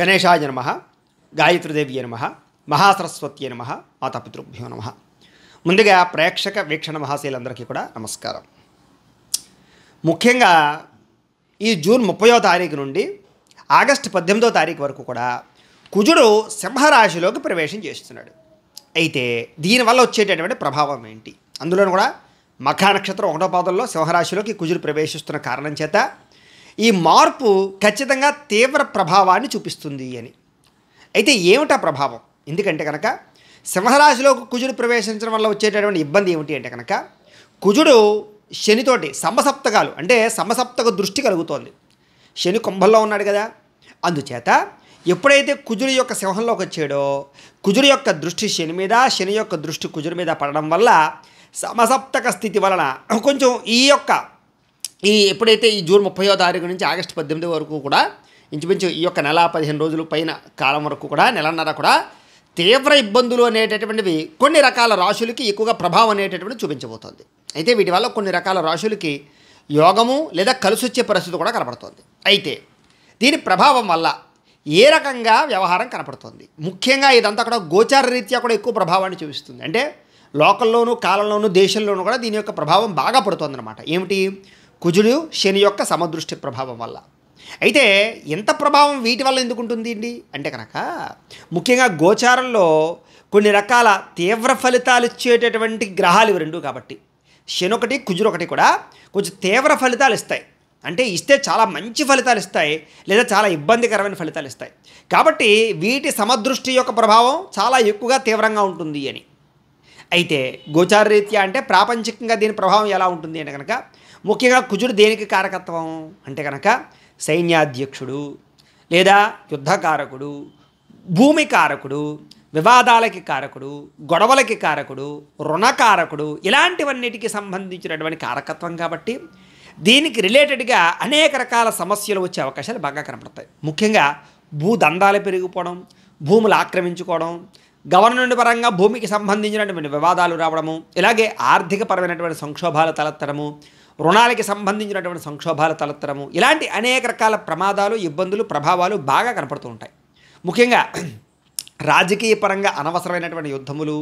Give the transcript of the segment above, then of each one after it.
గణేశాయ నమ గాయత్రిదేవియ నమ మహాసరస్వతి నమ మాతాపితృభ్యో నమ ముందుగా ప్రేక్షక వీక్షణ మహాశీలందరికీ కూడా నమస్కారం ముఖ్యంగా ఈ జూన్ ముప్పయో తారీఖు నుండి ఆగస్టు పద్దెనిమిదో తారీఖు వరకు కూడా కుజుడు సింహరాశిలోకి ప్రవేశం చేస్తున్నాడు అయితే దీనివల్ల వచ్చేటటువంటి ప్రభావం ఏంటి అందులో కూడా మఖా నక్షత్రం ఒకటో పాదంలో సింహరాశిలోకి కుజుడు ప్రవేశిస్తున్న కారణం చేత ఈ మార్పు ఖచ్చితంగా తీవ్ర ప్రభావాన్ని చూపిస్తుంది అని అయితే ఏమిటా ప్రభావం ఎందుకంటే కనుక సింహరాశిలో కుజుడు ప్రవేశించడం వల్ల వచ్చేటటువంటి ఇబ్బంది ఏమిటి అంటే కనుక కుజుడు శనితోటి సమసప్తకాలు అంటే సమసప్తక దృష్టి కలుగుతోంది శని కుంభంలో ఉన్నాడు కదా అందుచేత ఎప్పుడైతే కుజుడి యొక్క సింహంలోకి వచ్చాడో కుజుడి యొక్క దృష్టి శని మీద శని యొక్క దృష్టి కుజుడి మీద పడడం వల్ల సమసప్తక స్థితి వలన కొంచెం ఈ యొక్క ఈ ఎప్పుడైతే ఈ జూన్ ముప్పయో తారీఖు నుంచి ఆగస్టు పద్దెనిమిది వరకు కూడా ఇంచుమించు ఈ యొక్క నెల పదిహేను రోజులు పైన కాలం వరకు కూడా నెలన్నర కూడా తీవ్ర ఇబ్బందులు అనేటటువంటివి కొన్ని రకాల రాశులకి ఎక్కువగా ప్రభావం అనేటటువంటి చూపించబోతోంది అయితే వీటి వల్ల కొన్ని రకాల రాశులకి యోగము లేదా వచ్చే పరిస్థితి కూడా కనపడుతోంది అయితే దీని ప్రభావం వల్ల ఏ రకంగా వ్యవహారం కనపడుతోంది ముఖ్యంగా ఇదంతా కూడా గోచార రీత్యా కూడా ఎక్కువ ప్రభావాన్ని చూపిస్తుంది అంటే లోకల్లోనూ కాలంలోనూ దేశంలోనూ కూడా దీని యొక్క ప్రభావం బాగా పడుతుంది అనమాట ఏమిటి కుజుడు శని యొక్క సమదృష్టి ప్రభావం వల్ల అయితే ఎంత ప్రభావం వీటి వల్ల ఎందుకు ఉంటుంది అండి అంటే కనుక ముఖ్యంగా గోచారంలో కొన్ని రకాల తీవ్ర ఫలితాలు ఇచ్చేటటువంటి గ్రహాలు ఇవి రెండు కాబట్టి శని ఒకటి కుజుడు ఒకటి కూడా కొంచెం తీవ్ర ఫలితాలు ఇస్తాయి అంటే ఇస్తే చాలా మంచి ఫలితాలు ఇస్తాయి లేదా చాలా ఇబ్బందికరమైన ఫలితాలు ఇస్తాయి కాబట్టి వీటి సమదృష్టి యొక్క ప్రభావం చాలా ఎక్కువగా తీవ్రంగా ఉంటుంది అని అయితే గోచారరీత్యా అంటే ప్రాపంచికంగా దీని ప్రభావం ఎలా ఉంటుంది అంటే కనుక ముఖ్యంగా కుజుడు దేనికి కారకత్వం అంటే కనుక సైన్యాధ్యక్షుడు లేదా యుద్ధకారకుడు భూమి కారకుడు వివాదాలకి కారకుడు గొడవలకి కారకుడు రుణకారకుడు ఇలాంటివన్నిటికి సంబంధించినటువంటి కారకత్వం కాబట్టి దీనికి రిలేటెడ్గా అనేక రకాల సమస్యలు వచ్చే అవకాశాలు బాగా కనపడతాయి ముఖ్యంగా భూదందాలు పెరిగిపోవడం భూములు ఆక్రమించుకోవడం గవర్నమెంట్ పరంగా భూమికి సంబంధించినటువంటి వివాదాలు రావడము ఇలాగే ఆర్థికపరమైనటువంటి సంక్షోభాలు తలెత్తడము రుణాలకి సంబంధించినటువంటి సంక్షోభాలు తలెత్తడము ఇలాంటి అనేక రకాల ప్రమాదాలు ఇబ్బందులు ప్రభావాలు బాగా కనపడుతూ ఉంటాయి ముఖ్యంగా రాజకీయ పరంగా అనవసరమైనటువంటి యుద్ధములు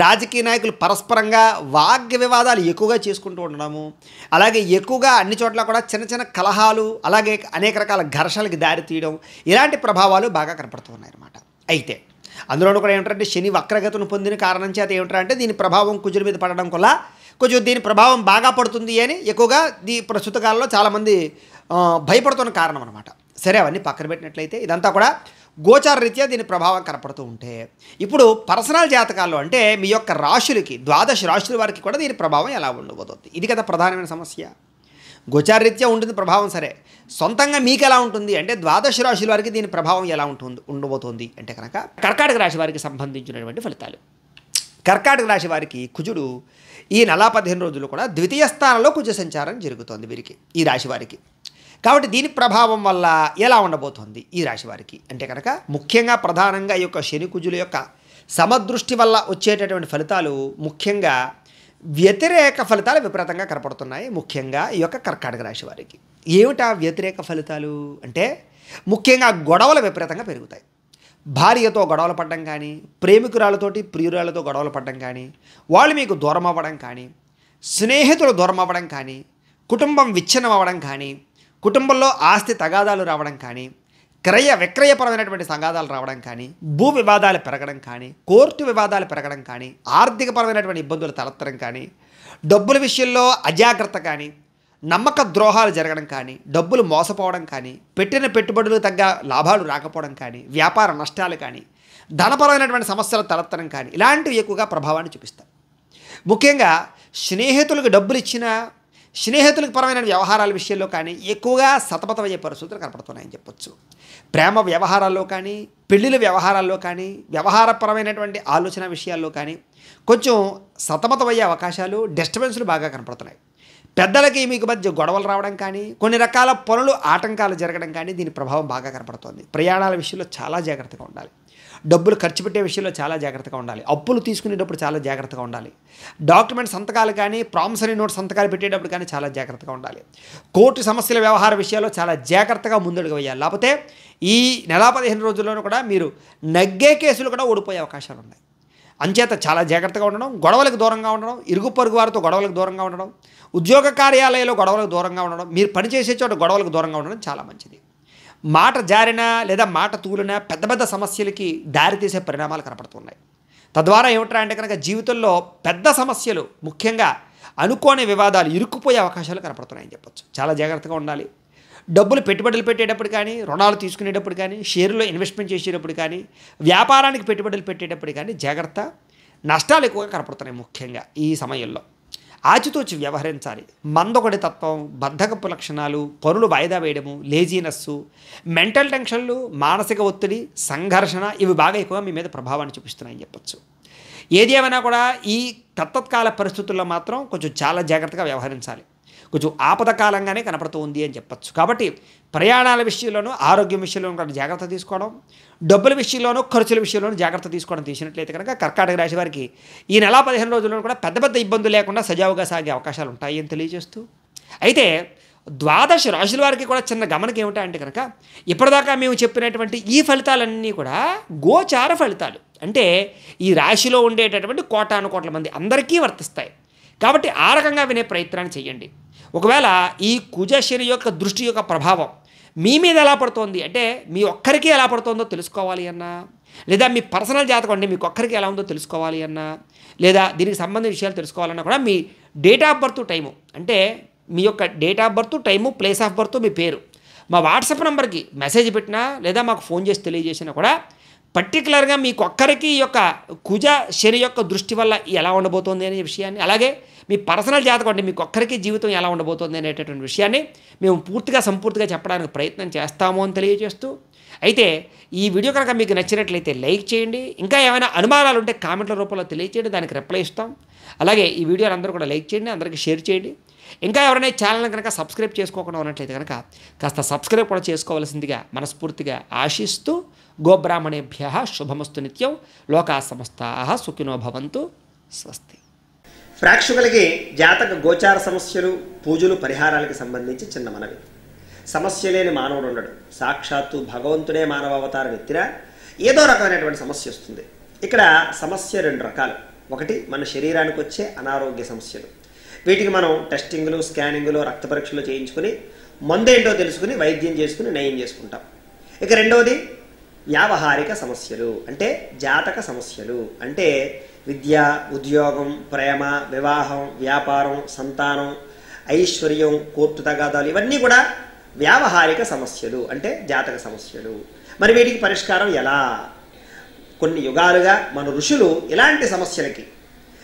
రాజకీయ నాయకులు పరస్పరంగా వాగ్య వివాదాలు ఎక్కువగా చేసుకుంటూ ఉండడము అలాగే ఎక్కువగా అన్ని చోట్ల కూడా చిన్న చిన్న కలహాలు అలాగే అనేక రకాల ఘర్షణలకు దారితీయడం ఇలాంటి ప్రభావాలు బాగా కనపడుతూ ఉన్నాయన్నమాట అయితే అందులో కూడా ఏమిటంటే శని వక్రగతను పొందిన కారణం చేత ఏమిటంటే దీని ప్రభావం కుజుల మీద పడడం కూడా కొంచెం దీని ప్రభావం బాగా పడుతుంది అని ఎక్కువగా ఈ ప్రస్తుత కాలంలో చాలామంది భయపడుతున్న కారణం అనమాట సరే అవన్నీ పక్కన పెట్టినట్లయితే ఇదంతా కూడా గోచార రీత్యా దీని ప్రభావం కనపడుతూ ఉంటే ఇప్పుడు పర్సనల్ జాతకాల్లో అంటే మీ యొక్క రాశులకి ద్వాదశ రాశుల వారికి కూడా దీని ప్రభావం ఎలా ఉండబోతుంది ఇది కదా ప్రధానమైన సమస్య రీత్యా ఉంటుంది ప్రభావం సరే సొంతంగా మీకు ఎలా ఉంటుంది అంటే ద్వాదశ రాశుల వారికి దీని ప్రభావం ఎలా ఉంటుంది ఉండబోతుంది అంటే కనుక కర్కాటక రాశి వారికి సంబంధించినటువంటి ఫలితాలు కర్కాటక రాశి వారికి కుజుడు ఈ నెల పదిహేను రోజులు కూడా ద్వితీయ స్థానంలో కుజ సంచారం జరుగుతోంది వీరికి ఈ రాశి వారికి కాబట్టి దీని ప్రభావం వల్ల ఎలా ఉండబోతోంది ఈ రాశి వారికి అంటే కనుక ముఖ్యంగా ప్రధానంగా ఈ యొక్క శని కుజుల యొక్క సమదృష్టి వల్ల వచ్చేటటువంటి ఫలితాలు ముఖ్యంగా వ్యతిరేక ఫలితాలు విపరీతంగా కనపడుతున్నాయి ముఖ్యంగా ఈ యొక్క కర్కాటక రాశి వారికి ఏమిటా వ్యతిరేక ఫలితాలు అంటే ముఖ్యంగా గొడవలు విపరీతంగా పెరుగుతాయి భార్యతో గొడవలు పడడం కానీ ప్రేమికురాలతోటి ప్రియురాలతో గొడవలు పడడం కానీ వాళ్ళు మీకు దూరం అవ్వడం కానీ స్నేహితులు దూరం అవ్వడం కానీ కుటుంబం విచ్ఛిన్నం అవ్వడం కానీ కుటుంబంలో ఆస్తి తగాదాలు రావడం కానీ క్రయ విక్రయపరమైనటువంటి సంఘాదాలు రావడం కానీ భూ వివాదాలు పెరగడం కానీ కోర్టు వివాదాలు పెరగడం కానీ ఆర్థికపరమైనటువంటి ఇబ్బందులు తలెత్తడం కానీ డబ్బుల విషయంలో అజాగ్రత్త కానీ నమ్మక ద్రోహాలు జరగడం కానీ డబ్బులు మోసపోవడం కానీ పెట్టిన పెట్టుబడులు తగ్గ లాభాలు రాకపోవడం కానీ వ్యాపార నష్టాలు కానీ ధనపరమైనటువంటి సమస్యలు తలెత్తడం కానీ ఇలాంటివి ఎక్కువగా ప్రభావాన్ని చూపిస్తాయి ముఖ్యంగా స్నేహితులకు డబ్బులు ఇచ్చినా స్నేహితులకు పరమైన వ్యవహారాల విషయంలో కానీ ఎక్కువగా సతమతమయ్యే పరిస్థితులు కనపడుతున్నాయని చెప్పొచ్చు ప్రేమ వ్యవహారాల్లో కానీ పెళ్ళిళ్ళ వ్యవహారాల్లో కానీ వ్యవహారపరమైనటువంటి ఆలోచన విషయాల్లో కానీ కొంచెం సతమతమయ్యే అవకాశాలు డిస్టర్బెన్స్లు బాగా కనపడుతున్నాయి పెద్దలకి మీకు మధ్య గొడవలు రావడం కానీ కొన్ని రకాల పనులు ఆటంకాలు జరగడం కానీ దీని ప్రభావం బాగా కనపడుతుంది ప్రయాణాల విషయంలో చాలా జాగ్రత్తగా ఉండాలి డబ్బులు ఖర్చు పెట్టే విషయంలో చాలా జాగ్రత్తగా ఉండాలి అప్పులు తీసుకునేటప్పుడు చాలా జాగ్రత్తగా ఉండాలి డాక్యుమెంట్ సంతకాలు కానీ ప్రామిసరీ నోట్ సంతకాలు పెట్టేటప్పుడు కానీ చాలా జాగ్రత్తగా ఉండాలి కోర్టు సమస్యల వ్యవహార విషయాల్లో చాలా జాగ్రత్తగా ముందడుగు వేయాలి లేకపోతే ఈ నెల పదిహేను రోజుల్లోనూ కూడా మీరు నగ్గే కేసులు కూడా ఓడిపోయే అవకాశాలు ఉన్నాయి అంచేత చాలా జాగ్రత్తగా ఉండడం గొడవలకు దూరంగా ఉండడం ఇరుగు పొరుగు వారితో గొడవలకు దూరంగా ఉండడం ఉద్యోగ కార్యాలయంలో గొడవలకు దూరంగా ఉండడం మీరు పనిచేసే చోట గొడవలకు దూరంగా ఉండడం చాలా మంచిది మాట జారినా లేదా మాట తూలినా పెద్ద పెద్ద సమస్యలకి దారితీసే పరిణామాలు కనపడుతున్నాయి తద్వారా ఏమిట్రా అంటే కనుక జీవితంలో పెద్ద సమస్యలు ముఖ్యంగా అనుకోని వివాదాలు ఇరుక్కుపోయే అవకాశాలు కనపడుతున్నాయని చెప్పొచ్చు చాలా జాగ్రత్తగా ఉండాలి డబ్బులు పెట్టుబడులు పెట్టేటప్పుడు కానీ రుణాలు తీసుకునేటప్పుడు కానీ షేర్లో ఇన్వెస్ట్మెంట్ చేసేటప్పుడు కానీ వ్యాపారానికి పెట్టుబడులు పెట్టేటప్పుడు కానీ జాగ్రత్త నష్టాలు ఎక్కువగా కనపడుతున్నాయి ముఖ్యంగా ఈ సమయంలో ఆచితూచి వ్యవహరించాలి మందొకటి తత్వం బద్ధకపు లక్షణాలు పనులు వాయిదా వేయడము లేజీనెస్సు మెంటల్ టెన్షన్లు మానసిక ఒత్తిడి సంఘర్షణ ఇవి బాగా ఎక్కువగా మీ మీద ప్రభావాన్ని చూపిస్తున్నాయని ఏది ఏమైనా కూడా ఈ తత్వత్కాల పరిస్థితుల్లో మాత్రం కొంచెం చాలా జాగ్రత్తగా వ్యవహరించాలి కొంచెం ఆపద ఆపదకాలంగానే కనపడుతుంది అని చెప్పచ్చు కాబట్టి ప్రయాణాల విషయంలోనూ ఆరోగ్యం విషయంలోనూ కూడా జాగ్రత్త తీసుకోవడం డబ్బుల విషయంలోనూ ఖర్చుల విషయంలోనూ జాగ్రత్త తీసుకోవడం తీసినట్లయితే కనుక కర్కాటక రాశి వారికి ఈ నెల పదిహేను రోజుల్లో కూడా పెద్ద పెద్ద ఇబ్బందులు లేకుండా సజావుగా సాగే అవకాశాలు ఉంటాయి అని తెలియజేస్తూ అయితే ద్వాదశ రాశుల వారికి కూడా చిన్న ఏమిటా అంటే కనుక ఇప్పటిదాకా మేము చెప్పినటువంటి ఈ ఫలితాలన్నీ కూడా గోచార ఫలితాలు అంటే ఈ రాశిలో ఉండేటటువంటి కోటాను కోట్ల మంది అందరికీ వర్తిస్తాయి కాబట్టి ఆ రకంగా వినే ప్రయత్నాన్ని చేయండి ఒకవేళ ఈ కుజశని యొక్క దృష్టి యొక్క ప్రభావం మీ మీద ఎలా పడుతోంది అంటే మీ ఒక్కరికి ఎలా పడుతుందో తెలుసుకోవాలి అన్నా లేదా మీ పర్సనల్ జాతకం అంటే మీకు ఒక్కరికి ఎలా ఉందో తెలుసుకోవాలి అన్నా లేదా దీనికి సంబంధించిన విషయాలు తెలుసుకోవాలన్నా కూడా మీ డేట్ ఆఫ్ బర్త్ టైము అంటే మీ యొక్క date of birth time place of birth మీ పేరు మా వాట్సాప్ నెంబర్కి మెసేజ్ పెట్టినా లేదా మాకు ఫోన్ చేసి తెలియజేసినా కూడా పర్టికులర్గా మీకు ఒక్కరికి యొక్క కుజ శని యొక్క దృష్టి వల్ల ఎలా ఉండబోతోంది అనే విషయాన్ని అలాగే మీ పర్సనల్ జాతకం అంటే మీకు ఒక్కరికి జీవితం ఎలా ఉండబోతోంది అనేటటువంటి విషయాన్ని మేము పూర్తిగా సంపూర్తిగా చెప్పడానికి ప్రయత్నం చేస్తాము అని తెలియజేస్తూ అయితే ఈ వీడియో కనుక మీకు నచ్చినట్లయితే లైక్ చేయండి ఇంకా ఏమైనా అనుమానాలు ఉంటే కామెంట్ల రూపంలో తెలియచేయండి దానికి రిప్లై ఇస్తాం అలాగే ఈ వీడియోని అందరూ కూడా లైక్ చేయండి అందరికీ షేర్ చేయండి ఇంకా ఎవరైనా ఛానల్ని కనుక సబ్స్క్రైబ్ చేసుకోకుండా ఉన్నట్లయితే కనుక కాస్త సబ్స్క్రైబ్ కూడా చేసుకోవాల్సిందిగా మనస్ఫూర్తిగా ఆశిస్తూ గోబ్రాహ్మణేభ్య శుభమస్తు నిత్యం లోకా సమస్త సుఖినో భవంతు స్వస్తి ప్రేక్షకులకి జాతక గోచార సమస్యలు పూజలు పరిహారాలకు సంబంధించి చిన్న మనవి సమస్య లేని మానవుడు ఉండడు సాక్షాత్తు భగవంతుడే మానవ అవతార ఎత్తినా ఏదో రకమైనటువంటి సమస్య వస్తుంది ఇక్కడ సమస్య రెండు రకాలు ఒకటి మన శరీరానికి వచ్చే అనారోగ్య సమస్యలు వీటికి మనం టెస్టింగ్లు స్కానింగ్లు రక్త పరీక్షలు చేయించుకుని మందు ఏంటో తెలుసుకుని వైద్యం చేసుకుని నయం చేసుకుంటాం ఇక రెండవది వ్యావహారిక సమస్యలు అంటే జాతక సమస్యలు అంటే విద్య ఉద్యోగం ప్రేమ వివాహం వ్యాపారం సంతానం ఐశ్వర్యం కోర్టు తగాదాలు ఇవన్నీ కూడా వ్యావహారిక సమస్యలు అంటే జాతక సమస్యలు మరి వీటికి పరిష్కారం ఎలా కొన్ని యుగాలుగా మన ఋషులు ఇలాంటి సమస్యలకి